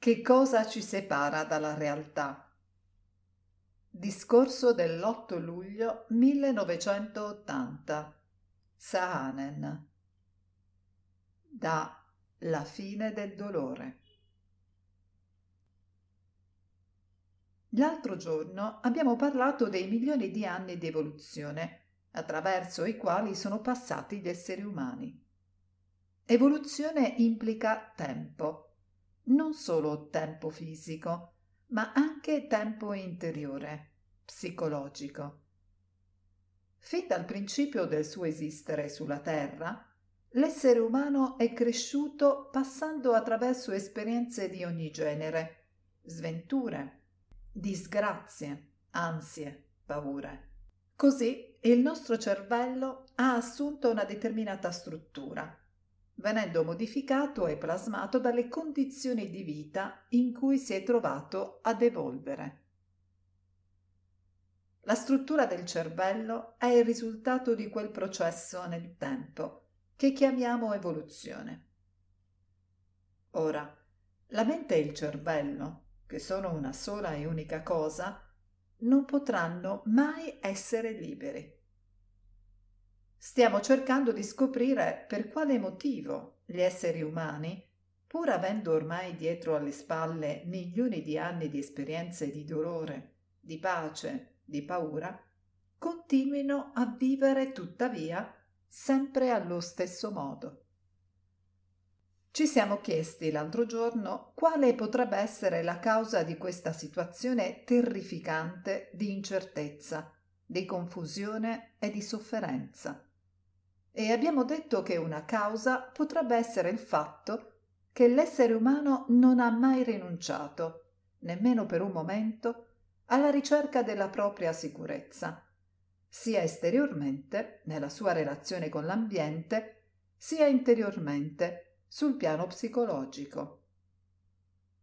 Che cosa ci separa dalla realtà? Discorso dell'8 luglio 1980 Sahanen da La fine del dolore L'altro giorno abbiamo parlato dei milioni di anni di evoluzione attraverso i quali sono passati gli esseri umani. Evoluzione implica tempo non solo tempo fisico, ma anche tempo interiore, psicologico. Fin dal principio del suo esistere sulla Terra, l'essere umano è cresciuto passando attraverso esperienze di ogni genere, sventure, disgrazie, ansie, paure. Così il nostro cervello ha assunto una determinata struttura venendo modificato e plasmato dalle condizioni di vita in cui si è trovato ad evolvere. La struttura del cervello è il risultato di quel processo nel tempo che chiamiamo evoluzione. Ora, la mente e il cervello, che sono una sola e unica cosa, non potranno mai essere liberi. Stiamo cercando di scoprire per quale motivo gli esseri umani, pur avendo ormai dietro alle spalle milioni di anni di esperienze di dolore, di pace, di paura, continuino a vivere tuttavia sempre allo stesso modo. Ci siamo chiesti l'altro giorno quale potrebbe essere la causa di questa situazione terrificante di incertezza, di confusione e di sofferenza. E abbiamo detto che una causa potrebbe essere il fatto che l'essere umano non ha mai rinunciato, nemmeno per un momento, alla ricerca della propria sicurezza, sia esteriormente, nella sua relazione con l'ambiente, sia interiormente, sul piano psicologico.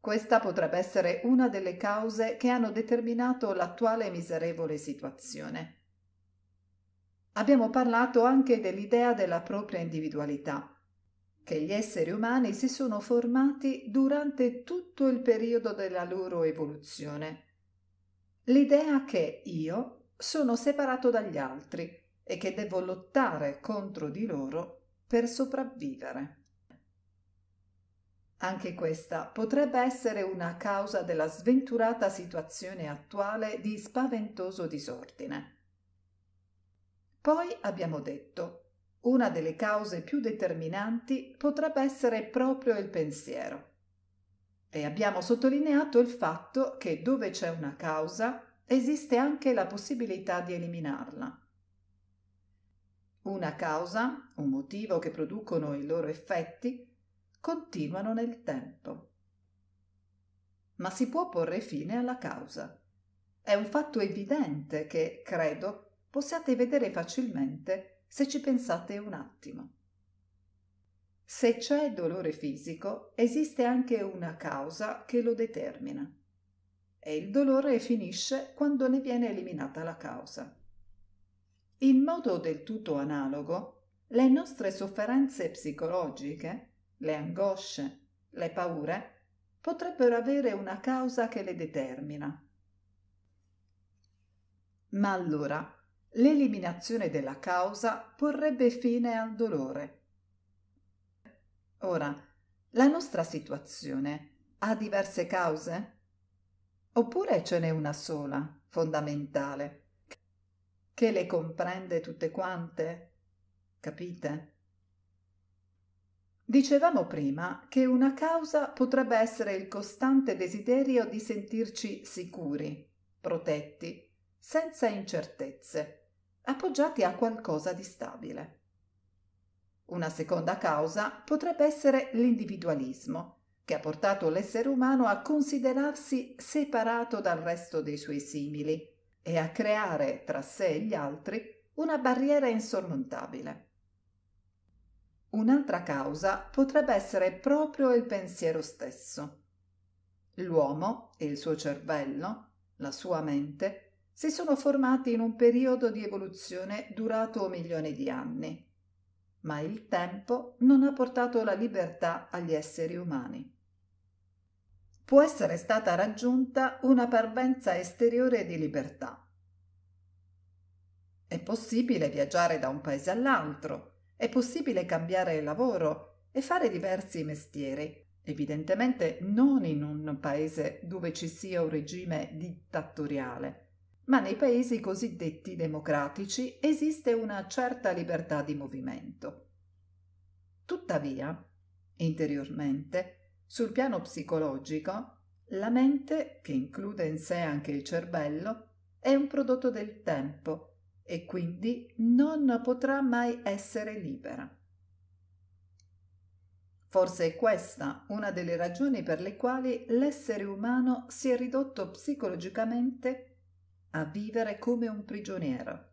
Questa potrebbe essere una delle cause che hanno determinato l'attuale miserevole situazione. Abbiamo parlato anche dell'idea della propria individualità, che gli esseri umani si sono formati durante tutto il periodo della loro evoluzione. L'idea che io sono separato dagli altri e che devo lottare contro di loro per sopravvivere. Anche questa potrebbe essere una causa della sventurata situazione attuale di spaventoso disordine. Poi abbiamo detto, una delle cause più determinanti potrebbe essere proprio il pensiero. E abbiamo sottolineato il fatto che dove c'è una causa esiste anche la possibilità di eliminarla. Una causa, un motivo che producono i loro effetti, continuano nel tempo. Ma si può porre fine alla causa. È un fatto evidente che, credo, possiate vedere facilmente se ci pensate un attimo. Se c'è dolore fisico, esiste anche una causa che lo determina e il dolore finisce quando ne viene eliminata la causa. In modo del tutto analogo, le nostre sofferenze psicologiche, le angosce, le paure, potrebbero avere una causa che le determina. Ma allora, L'eliminazione della causa porrebbe fine al dolore. Ora, la nostra situazione ha diverse cause? Oppure ce n'è una sola, fondamentale, che le comprende tutte quante? Capite? Dicevamo prima che una causa potrebbe essere il costante desiderio di sentirci sicuri, protetti, senza incertezze, appoggiati a qualcosa di stabile. Una seconda causa potrebbe essere l'individualismo, che ha portato l'essere umano a considerarsi separato dal resto dei suoi simili e a creare tra sé e gli altri una barriera insormontabile. Un'altra causa potrebbe essere proprio il pensiero stesso. L'uomo e il suo cervello, la sua mente, si sono formati in un periodo di evoluzione durato milioni di anni. Ma il tempo non ha portato la libertà agli esseri umani. Può essere stata raggiunta una parvenza esteriore di libertà. È possibile viaggiare da un paese all'altro, è possibile cambiare lavoro e fare diversi mestieri, evidentemente non in un paese dove ci sia un regime dittatoriale ma nei paesi cosiddetti democratici esiste una certa libertà di movimento. Tuttavia, interiormente, sul piano psicologico, la mente, che include in sé anche il cervello, è un prodotto del tempo e quindi non potrà mai essere libera. Forse è questa una delle ragioni per le quali l'essere umano si è ridotto psicologicamente a vivere come un prigioniero,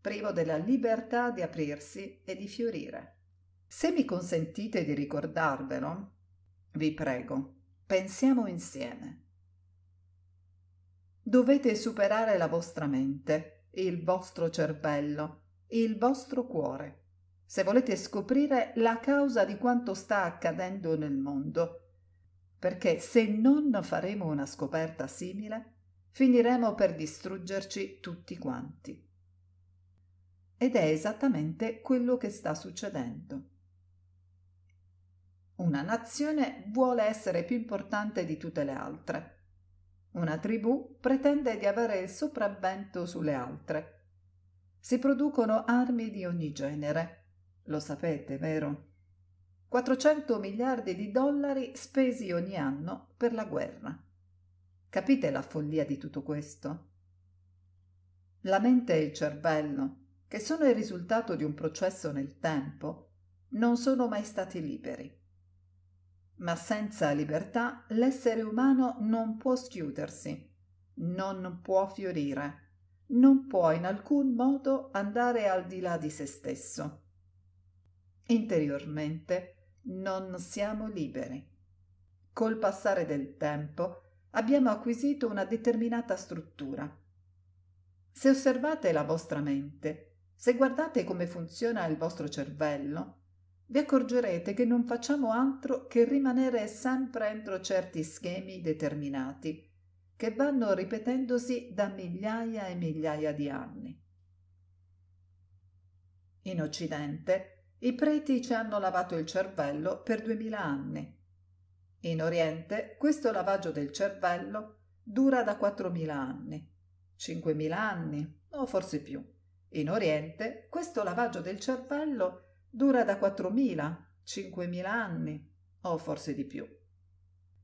privo della libertà di aprirsi e di fiorire. Se mi consentite di ricordarvelo, vi prego, pensiamo insieme. Dovete superare la vostra mente, il vostro cervello, il vostro cuore, se volete scoprire la causa di quanto sta accadendo nel mondo, perché se non faremo una scoperta simile, finiremo per distruggerci tutti quanti. Ed è esattamente quello che sta succedendo. Una nazione vuole essere più importante di tutte le altre. Una tribù pretende di avere il sopravvento sulle altre. Si producono armi di ogni genere. Lo sapete, vero? 400 miliardi di dollari spesi ogni anno per la guerra. Capite la follia di tutto questo? La mente e il cervello, che sono il risultato di un processo nel tempo, non sono mai stati liberi. Ma senza libertà l'essere umano non può schiudersi, non può fiorire, non può in alcun modo andare al di là di se stesso. Interiormente non siamo liberi. Col passare del tempo, abbiamo acquisito una determinata struttura. Se osservate la vostra mente, se guardate come funziona il vostro cervello, vi accorgerete che non facciamo altro che rimanere sempre entro certi schemi determinati, che vanno ripetendosi da migliaia e migliaia di anni. In Occidente, i preti ci hanno lavato il cervello per duemila anni in Oriente questo lavaggio del cervello dura da 4.000 anni, 5.000 anni o forse più. In Oriente questo lavaggio del cervello dura da 4.000, 5.000 anni o forse di più.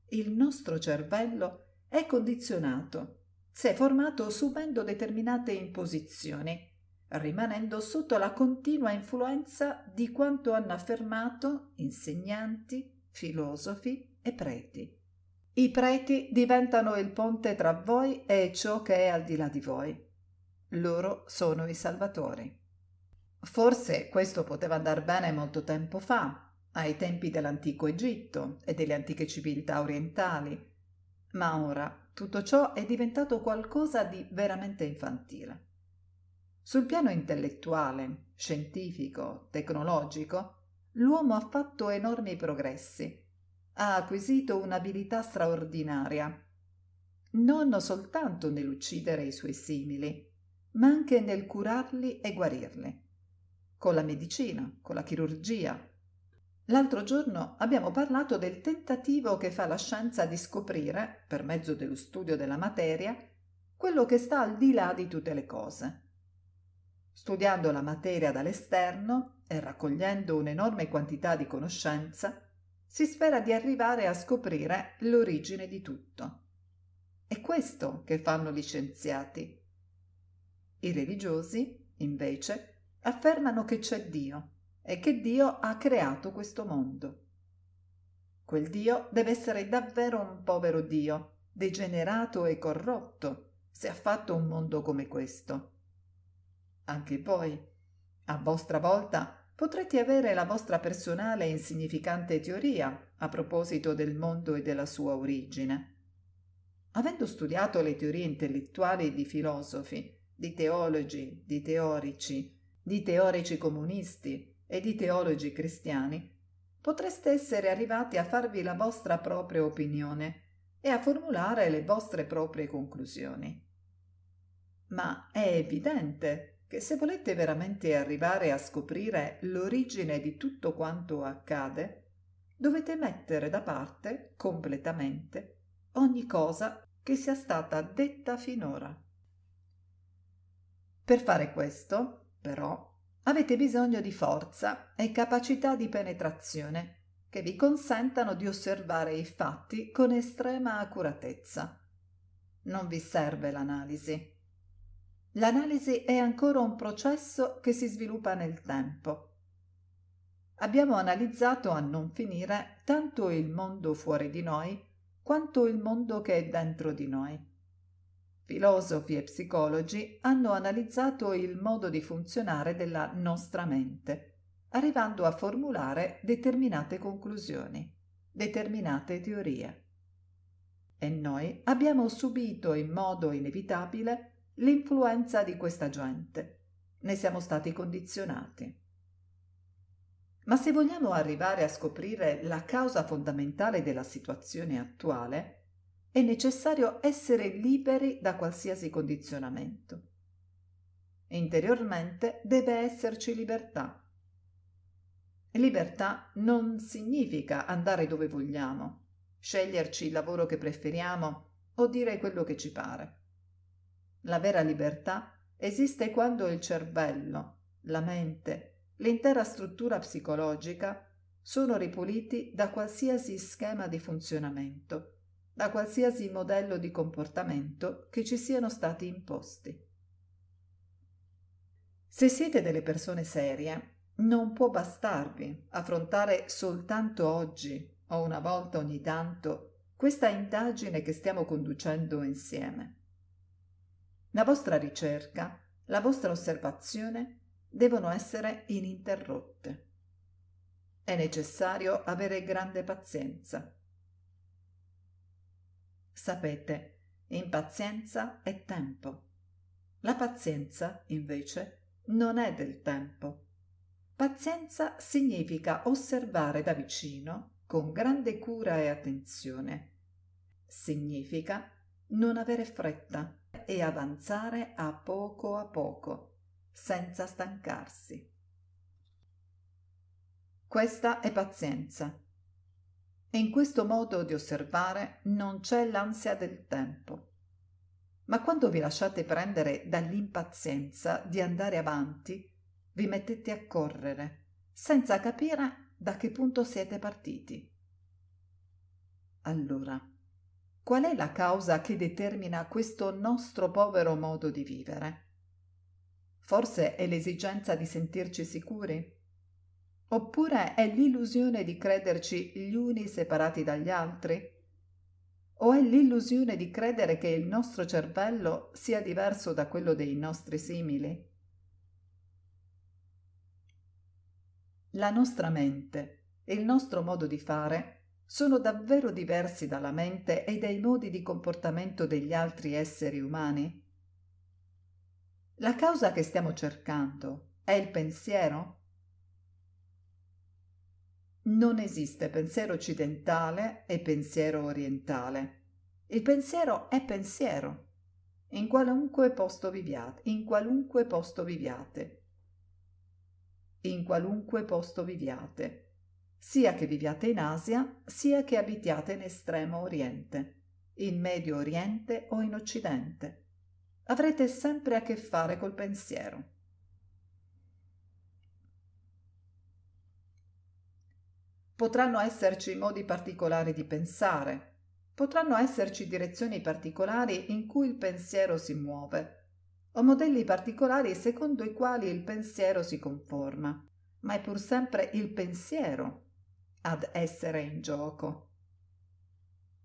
Il nostro cervello è condizionato, si è formato subendo determinate imposizioni, rimanendo sotto la continua influenza di quanto hanno affermato insegnanti, filosofi, e preti. I preti diventano il ponte tra voi e ciò che è al di là di voi. Loro sono i salvatori. Forse questo poteva andar bene molto tempo fa, ai tempi dell'antico Egitto e delle antiche civiltà orientali, ma ora tutto ciò è diventato qualcosa di veramente infantile. Sul piano intellettuale, scientifico, tecnologico, l'uomo ha fatto enormi progressi ha acquisito un'abilità straordinaria, non soltanto nell'uccidere i suoi simili, ma anche nel curarli e guarirli, con la medicina, con la chirurgia. L'altro giorno abbiamo parlato del tentativo che fa la scienza di scoprire, per mezzo dello studio della materia, quello che sta al di là di tutte le cose. Studiando la materia dall'esterno e raccogliendo un'enorme quantità di conoscenza, si spera di arrivare a scoprire l'origine di tutto. È questo che fanno gli scienziati. I religiosi, invece, affermano che c'è Dio e che Dio ha creato questo mondo. Quel Dio deve essere davvero un povero Dio, degenerato e corrotto, se ha fatto un mondo come questo. Anche voi, a vostra volta, potrete avere la vostra personale e insignificante teoria a proposito del mondo e della sua origine. Avendo studiato le teorie intellettuali di filosofi, di teologi, di teorici, di teorici comunisti e di teologi cristiani, potreste essere arrivati a farvi la vostra propria opinione e a formulare le vostre proprie conclusioni. Ma è evidente che se volete veramente arrivare a scoprire l'origine di tutto quanto accade, dovete mettere da parte completamente ogni cosa che sia stata detta finora. Per fare questo, però, avete bisogno di forza e capacità di penetrazione che vi consentano di osservare i fatti con estrema accuratezza. Non vi serve l'analisi L'analisi è ancora un processo che si sviluppa nel tempo. Abbiamo analizzato a non finire tanto il mondo fuori di noi quanto il mondo che è dentro di noi. Filosofi e psicologi hanno analizzato il modo di funzionare della nostra mente, arrivando a formulare determinate conclusioni, determinate teorie. E noi abbiamo subito in modo inevitabile l'influenza di questa gente. Ne siamo stati condizionati. Ma se vogliamo arrivare a scoprire la causa fondamentale della situazione attuale, è necessario essere liberi da qualsiasi condizionamento. Interiormente deve esserci libertà. Libertà non significa andare dove vogliamo, sceglierci il lavoro che preferiamo o dire quello che ci pare. La vera libertà esiste quando il cervello, la mente, l'intera struttura psicologica sono ripuliti da qualsiasi schema di funzionamento, da qualsiasi modello di comportamento che ci siano stati imposti. Se siete delle persone serie, non può bastarvi affrontare soltanto oggi o una volta ogni tanto questa indagine che stiamo conducendo insieme. La vostra ricerca, la vostra osservazione devono essere ininterrotte. È necessario avere grande pazienza. Sapete, impazienza è tempo. La pazienza, invece, non è del tempo. Pazienza significa osservare da vicino con grande cura e attenzione. Significa non avere fretta, e avanzare a poco a poco, senza stancarsi. Questa è pazienza. In questo modo di osservare non c'è l'ansia del tempo. Ma quando vi lasciate prendere dall'impazienza di andare avanti, vi mettete a correre, senza capire da che punto siete partiti. Allora, Qual è la causa che determina questo nostro povero modo di vivere? Forse è l'esigenza di sentirci sicuri? Oppure è l'illusione di crederci gli uni separati dagli altri? O è l'illusione di credere che il nostro cervello sia diverso da quello dei nostri simili? La nostra mente, e il nostro modo di fare, sono davvero diversi dalla mente e dai modi di comportamento degli altri esseri umani? La causa che stiamo cercando è il pensiero? Non esiste pensiero occidentale e pensiero orientale. Il pensiero è pensiero, in qualunque posto viviate, in qualunque posto viviate. In qualunque posto viviate sia che viviate in Asia, sia che abitiate in Estremo Oriente, in Medio Oriente o in Occidente. Avrete sempre a che fare col pensiero. Potranno esserci modi particolari di pensare, potranno esserci direzioni particolari in cui il pensiero si muove, o modelli particolari secondo i quali il pensiero si conforma, ma è pur sempre il pensiero ad essere in gioco.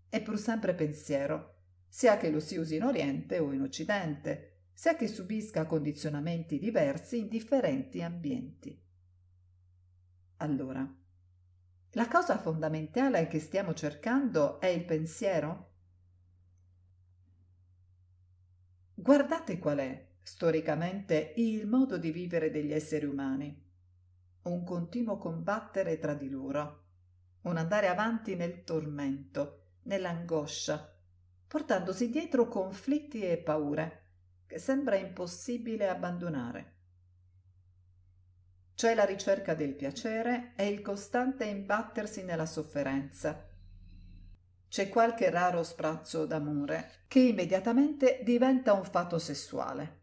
È pur sempre pensiero, sia che lo si usi in Oriente o in Occidente, sia che subisca condizionamenti diversi in differenti ambienti. Allora, la cosa fondamentale che stiamo cercando è il pensiero? Guardate qual è, storicamente, il modo di vivere degli esseri umani. Un continuo combattere tra di loro un andare avanti nel tormento, nell'angoscia, portandosi dietro conflitti e paure che sembra impossibile abbandonare. C'è cioè la ricerca del piacere e il costante imbattersi nella sofferenza. C'è qualche raro sprazzo d'amore che immediatamente diventa un fatto sessuale,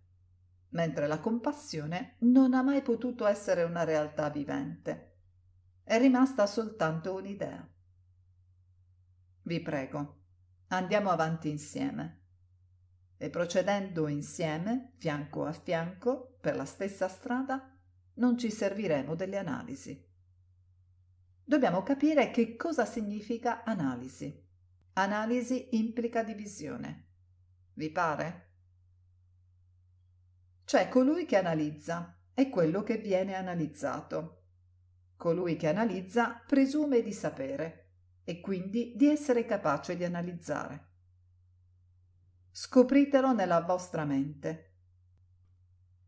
mentre la compassione non ha mai potuto essere una realtà vivente è rimasta soltanto un'idea. Vi prego, andiamo avanti insieme. E procedendo insieme, fianco a fianco, per la stessa strada, non ci serviremo delle analisi. Dobbiamo capire che cosa significa analisi. Analisi implica divisione. Vi pare? C'è colui che analizza e quello che viene analizzato. Colui che analizza presume di sapere e quindi di essere capace di analizzare. Scopritelo nella vostra mente.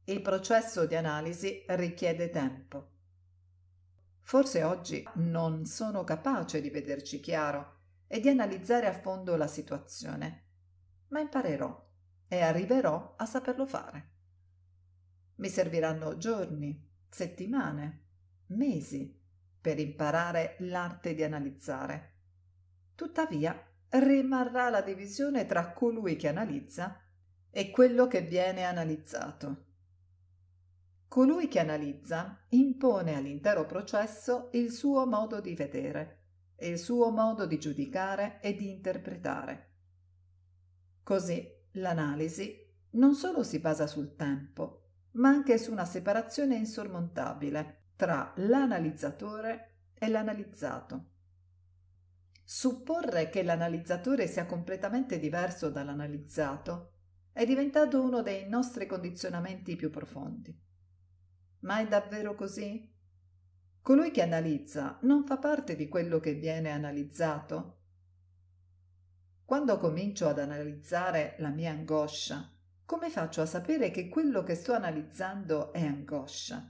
Il processo di analisi richiede tempo. Forse oggi non sono capace di vederci chiaro e di analizzare a fondo la situazione, ma imparerò e arriverò a saperlo fare. Mi serviranno giorni, settimane, mesi per imparare l'arte di analizzare. Tuttavia, rimarrà la divisione tra colui che analizza e quello che viene analizzato. Colui che analizza impone all'intero processo il suo modo di vedere, il suo modo di giudicare e di interpretare. Così l'analisi non solo si basa sul tempo, ma anche su una separazione insormontabile tra l'analizzatore e l'analizzato. Supporre che l'analizzatore sia completamente diverso dall'analizzato è diventato uno dei nostri condizionamenti più profondi. Ma è davvero così? Colui che analizza non fa parte di quello che viene analizzato? Quando comincio ad analizzare la mia angoscia, come faccio a sapere che quello che sto analizzando è angoscia?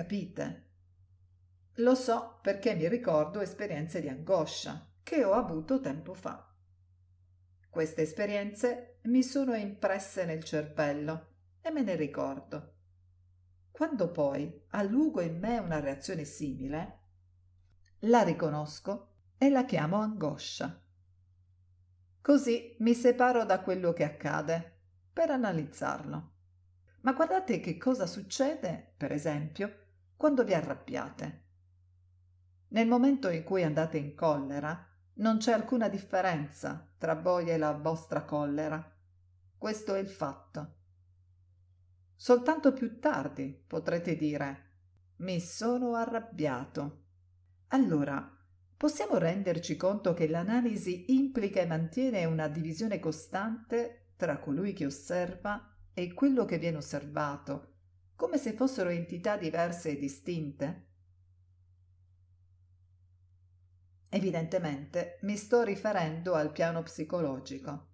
capite? Lo so perché mi ricordo esperienze di angoscia che ho avuto tempo fa. Queste esperienze mi sono impresse nel cervello e me ne ricordo. Quando poi allugo in me una reazione simile, la riconosco e la chiamo angoscia. Così mi separo da quello che accade per analizzarlo. Ma guardate che cosa succede, per esempio, quando vi arrabbiate. Nel momento in cui andate in collera, non c'è alcuna differenza tra voi e la vostra collera. Questo è il fatto. Soltanto più tardi potrete dire mi sono arrabbiato. Allora, possiamo renderci conto che l'analisi implica e mantiene una divisione costante tra colui che osserva e quello che viene osservato, come se fossero entità diverse e distinte? Evidentemente mi sto riferendo al piano psicologico.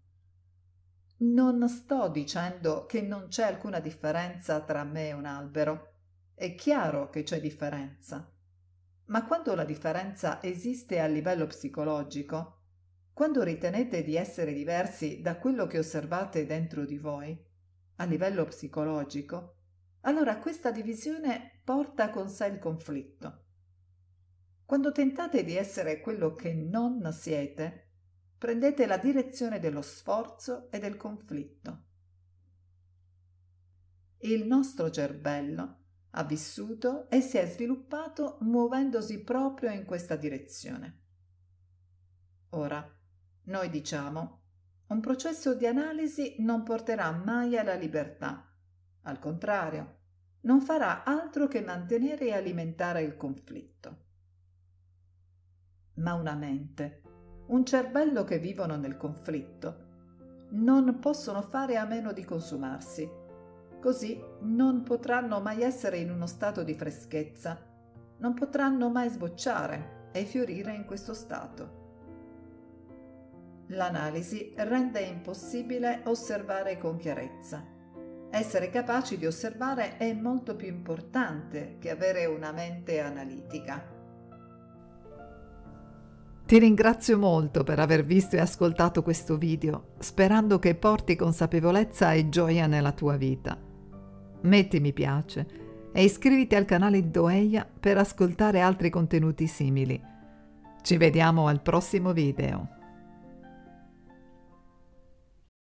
Non sto dicendo che non c'è alcuna differenza tra me e un albero. È chiaro che c'è differenza. Ma quando la differenza esiste a livello psicologico, quando ritenete di essere diversi da quello che osservate dentro di voi, a livello psicologico, allora questa divisione porta con sé il conflitto. Quando tentate di essere quello che non siete, prendete la direzione dello sforzo e del conflitto. Il nostro cervello ha vissuto e si è sviluppato muovendosi proprio in questa direzione. Ora, noi diciamo, un processo di analisi non porterà mai alla libertà. Al contrario, non farà altro che mantenere e alimentare il conflitto. Ma una mente, un cervello che vivono nel conflitto, non possono fare a meno di consumarsi. Così non potranno mai essere in uno stato di freschezza, non potranno mai sbocciare e fiorire in questo stato. L'analisi rende impossibile osservare con chiarezza essere capaci di osservare è molto più importante che avere una mente analitica. Ti ringrazio molto per aver visto e ascoltato questo video, sperando che porti consapevolezza e gioia nella tua vita. Metti mi piace e iscriviti al canale Doeia per ascoltare altri contenuti simili. Ci vediamo al prossimo video.